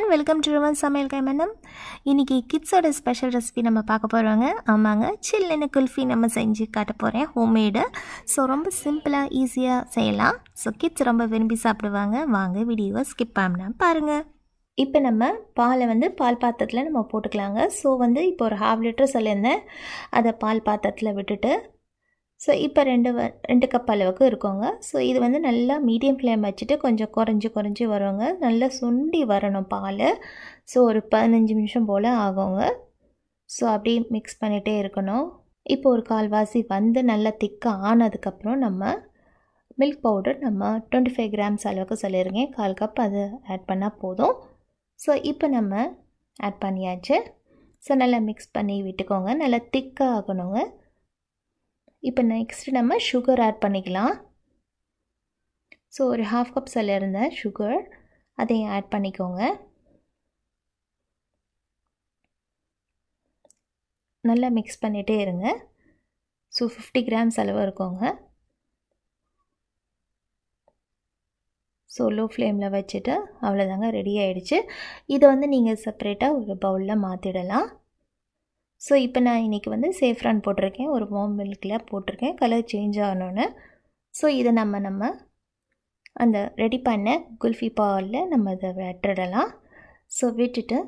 Everyone welcome to ரிவன் சமையல் madam இன்றைக்கி கிட்ஸோட special recipe நம்ம பார்க்க போகிறோங்க ஆமாங்க சில்லுன்னு குல்ஃபி நம்ம செஞ்சு காட்ட போகிறேன் ஹோம்மேடு ஸோ ரொம்ப சிம்பிளாக ஈஸியாக செய்யலாம் ஸோ கிட்ஸ் ரொம்ப விரும்பி சாப்பிடுவாங்க வாங்க வீடியோவை ஸ்கிப் பண்ணாமல் பாருங்கள் இப்போ நம்ம பாலை வந்து பால் பாத்திரத்தில் நம்ம போட்டுக்கலாங்க ஸோ வந்து இப்போ ஒரு ஹாஃப் லிட்டர் சொல்லியிருந்தேன் அதை பால் பாத்திரத்தில் விட்டுட்டு ஸோ இப்போ ரெண்டு வ ரெண்டு கப் அளவுக்கு இருக்கோங்க ஸோ இது வந்து நல்லா மீடியம் ஃப்ளேம் வச்சுட்டு கொஞ்சம் குறைஞ்சி குறைஞ்சி வருவாங்க நல்லா சுண்டி வரணும் பால் ஸோ ஒரு பதினஞ்சு நிமிஷம் போல் ஆகுங்க ஸோ அப்படியே மிக்ஸ் பண்ணிகிட்டே இருக்கணும் இப்போ ஒரு கால்வாசி வந்து நல்லா திக்காக ஆனதுக்கப்புறம் நம்ம மில்க் பவுடர் நம்ம டுவெண்ட்டி ஃபைவ் கிராம்ஸ் அளவுக்கு சொல்லியிருக்கேன் கால் கப் அது ஆட் பண்ணால் போதும் ஸோ இப்போ நம்ம ஆட் பண்ணியாச்சு ஸோ நல்லா மிக்ஸ் பண்ணி விட்டுக்கோங்க நல்லா திக்காக ஆகணுங்க இப்போ நெக்ஸ்ட்டு நம்ம சுகர் ஆட் பண்ணிக்கலாம் ஸோ ஒரு ஹாஃப் கப் சொல்லியிருந்த சுகர் அதையும் ஆட் பண்ணிக்கோங்க நல்லா மிக்ஸ் பண்ணிகிட்டே இருங்க ஸோ ஃபிஃப்டி கிராம்ஸ் அளவு இருக்கோங்க ஸோ லோ ஃப்ளேமில் வச்சுட்டு அவ்வளோதாங்க ரெடி ஆகிடுச்சு இதை வந்து நீங்கள் செப்ரேட்டாக ஒரு பவுலில் மாற்றிடலாம் ஸோ இப்போ நான் இன்றைக்கி வந்து சேஃப்ரான் போட்டிருக்கேன் ஒரு வார்ம் மில்கில் போட்டிருக்கேன் கலர் சேஞ்ச் ஆனோன்னு ஸோ இதை நம்ம நம்ம அந்த ரெடி பண்ண குல்ஃபி பாலில் நம்ம அதை விட்டுடலாம் ஸோ விட்டுட்டு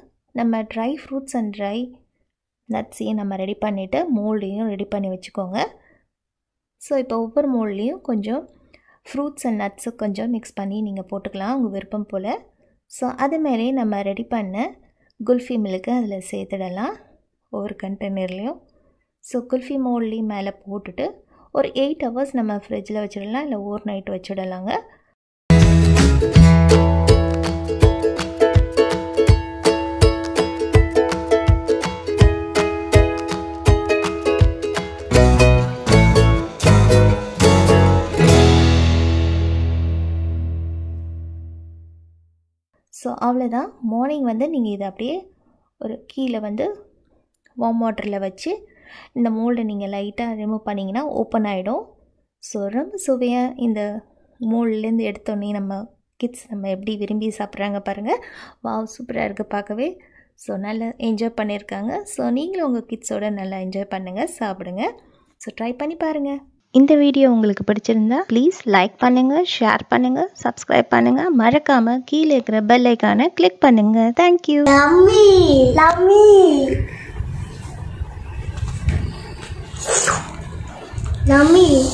நம்ம ட்ரை ஃப்ரூட்ஸ் அண்ட் ட்ரை நட்ஸையும் நம்ம ரெடி பண்ணிவிட்டு மோல்டையும் ரெடி பண்ணி வச்சுக்கோங்க ஸோ இப்போ ஒவ்வொரு மோல்ட்லேயும் கொஞ்சம் ஃப்ரூட்ஸ் அண்ட் நட்ஸு கொஞ்சம் மிக்ஸ் பண்ணி நீங்கள் போட்டுக்கலாம் உங்கள் விருப்பம் போல் ஸோ அது நம்ம ரெடி பண்ண குல்ஃபி மில்க்கு அதில் சேர்த்துடலாம் ஒரு கண்டெய்னர்லேயும் ஸோ குல்ஃபி மோல்லையும் மேலே போட்டுட்டு ஒரு எயிட் ஹவர்ஸ் நம்ம ஃப்ரிட்ஜில் வச்சிடலாம் இல்லை ஓவர் நைட் வச்சிடலாங்க ஸோ அவ்வளோதான் மார்னிங் வந்து நீங்கள் இதை அப்படியே ஒரு கீழே வந்து வார்ம் வாட்டரில் வச்சு இந்த மோல்டை நீங்கள் லைட்டாக ரிமூவ் பண்ணிங்கன்னா ஓப்பன் ஆகிடும் ஸோ ரொம்ப சுவையாக இந்த மோல்லேருந்து எடுத்தோன்னே நம்ம கிட்ஸ் நம்ம எப்படி விரும்பி சாப்பிட்றாங்க பாருங்கள் வாவ் சூப்பராக இருக்குது பார்க்கவே ஸோ நல்லா என்ஜாய் பண்ணியிருக்காங்க ஸோ நீங்களும் உங்கள் கிட்ஸோட நல்லா என்ஜாய் பண்ணுங்கள் சாப்பிடுங்க ஸோ ட்ரை பண்ணி பாருங்கள் இந்த வீடியோ உங்களுக்கு பிடிச்சிருந்தா ப்ளீஸ் லைக் பண்ணுங்கள் ஷேர் பண்ணுங்கள் சப்ஸ்கிரைப் பண்ணுங்கள் மறக்காமல் கீழே இருக்கிற பெல் ஐக்கானை கிளிக் பண்ணுங்கள் தேங்க்யூ Yummy.